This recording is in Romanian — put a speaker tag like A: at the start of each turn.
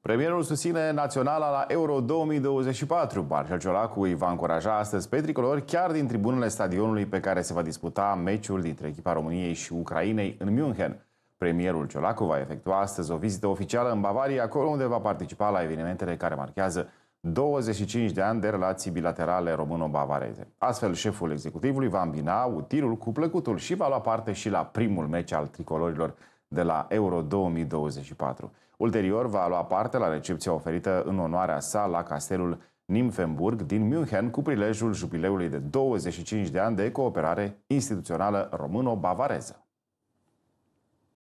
A: Premierul susține naționala la Euro 2024. Marcel Ciolacu îi va încuraja astăzi pe tricolori chiar din tribunele stadionului pe care se va disputa meciul dintre echipa României și Ucrainei în München. Premierul Ciolacu va efectua astăzi o vizită oficială în Bavaria, acolo unde va participa la evenimentele care marchează 25 de ani de relații bilaterale româno-bavareze. Astfel, șeful executivului va îmbina utilul cu plăcutul și va lua parte și la primul meci al tricolorilor de la Euro 2024. Ulterior va lua parte la recepția oferită în onoarea sa la castelul Nymphenburg din München cu prilejul jubileului de 25 de ani de cooperare instituțională româno-bavareză.